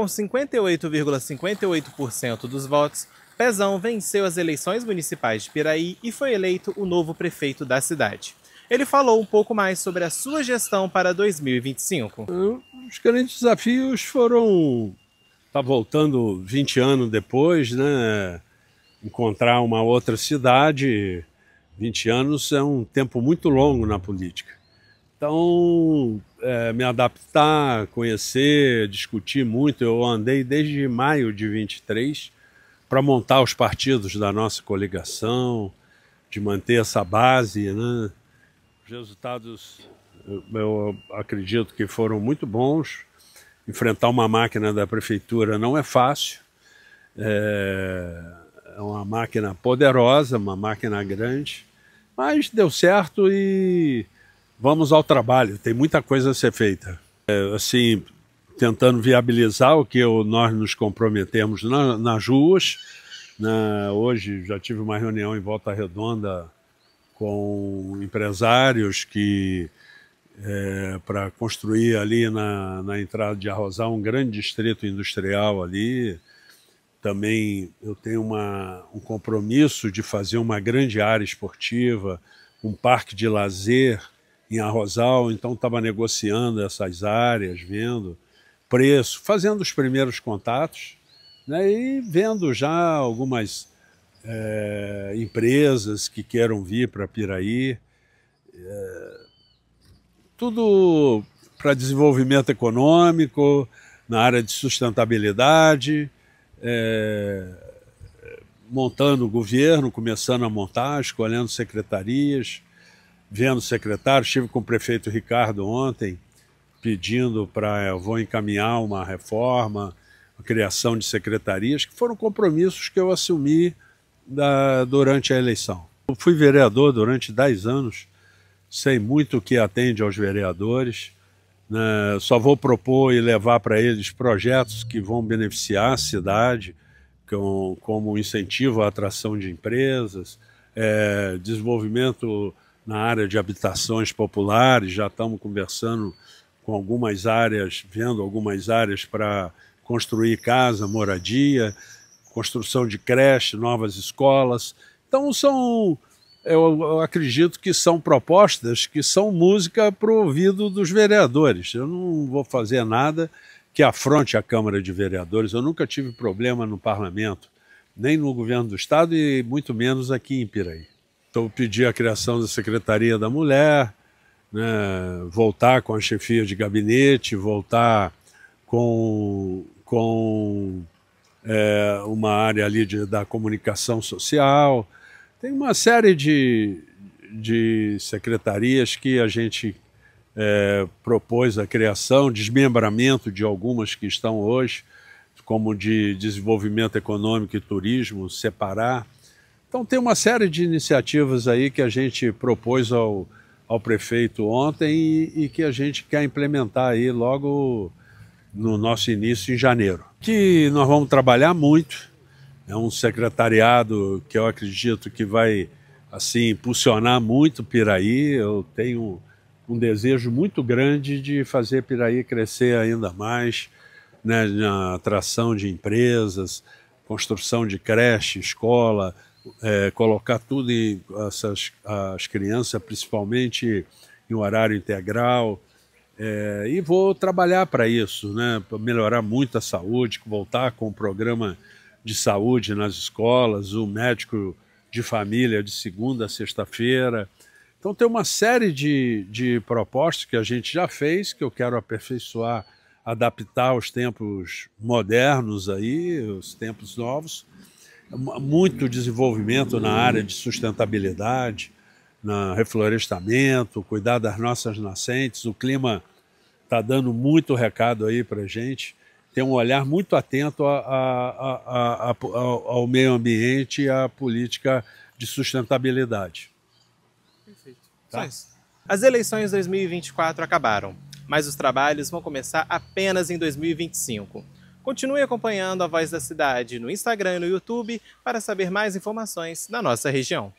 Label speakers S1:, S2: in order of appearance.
S1: Com 58,58% dos votos, Pezão venceu as eleições municipais de Piraí e foi eleito o novo prefeito da cidade. Ele falou um pouco mais sobre a sua gestão para 2025. Os grandes desafios foram. Tá voltando 20 anos depois, né? Encontrar uma outra cidade. 20 anos é um tempo muito longo na política. Então, é, me adaptar, conhecer, discutir muito. Eu andei desde maio de 23 para montar os partidos da nossa coligação, de manter essa base. Né? Os resultados, eu acredito que foram muito bons. Enfrentar uma máquina da prefeitura não é fácil. É, é uma máquina poderosa, uma máquina grande, mas deu certo e Vamos ao trabalho, tem muita coisa a ser feita. É, assim, tentando viabilizar o que eu, nós nos comprometemos na, nas ruas. Na, né? hoje já tive uma reunião em Volta Redonda com empresários que é, para construir ali na, na, entrada de Arrozal um grande distrito industrial ali. Também eu tenho uma, um compromisso de fazer uma grande área esportiva, um parque de lazer em Arrozal, então estava negociando essas áreas, vendo preço, fazendo os primeiros contatos né, e vendo já algumas é, empresas que queiram vir para Piraí. É, tudo para desenvolvimento econômico, na área de sustentabilidade, é, montando o governo, começando a montar, escolhendo secretarias vendo o secretário, estive com o prefeito Ricardo ontem, pedindo para. Eu vou encaminhar uma reforma, a criação de secretarias, que foram compromissos que eu assumi da, durante a eleição. Eu fui vereador durante 10 anos, sei muito o que atende aos vereadores. Né? Só vou propor e levar para eles projetos que vão beneficiar a cidade, com, como incentivo à atração de empresas, é, desenvolvimento na área de habitações populares, já estamos conversando com algumas áreas, vendo algumas áreas para construir casa, moradia, construção de creche, novas escolas. Então são, eu acredito que são propostas que são música para o ouvido dos vereadores. Eu não vou fazer nada que afronte a Câmara de Vereadores. Eu nunca tive problema no parlamento, nem no governo do estado e muito menos aqui em Piraí. Então, pedir a criação da Secretaria da Mulher, né, voltar com a chefia de gabinete, voltar com, com é, uma área ali de, da comunicação social. Tem uma série de, de secretarias que a gente é, propôs a criação, desmembramento de algumas que estão hoje, como de desenvolvimento econômico e turismo, separar. Então tem uma série de iniciativas aí que a gente propôs ao, ao prefeito ontem e, e que a gente quer implementar aí logo no nosso início em janeiro. Que nós vamos trabalhar muito. É um secretariado que eu acredito que vai assim impulsionar muito Piraí. Eu tenho um desejo muito grande de fazer Piraí crescer ainda mais, né, na atração de empresas, construção de creche, escola, é, colocar tudo e essas, as crianças, principalmente em horário integral. É, e vou trabalhar para isso, né? Para melhorar muito a saúde, voltar com o programa de saúde nas escolas, o médico de família de segunda a sexta-feira. Então tem uma série de, de propostas que a gente já fez, que eu quero aperfeiçoar, adaptar aos tempos modernos aí, os tempos novos muito desenvolvimento na área de sustentabilidade, na reflorestamento, cuidar das nossas nascentes. O clima está dando muito recado aí para a gente. Tem um olhar muito atento a, a, a, ao meio ambiente e à política de sustentabilidade. Perfeito. Tá? As eleições de 2024 acabaram, mas os trabalhos vão começar apenas em 2025. Continue acompanhando a Voz da Cidade no Instagram e no YouTube para saber mais informações da nossa região.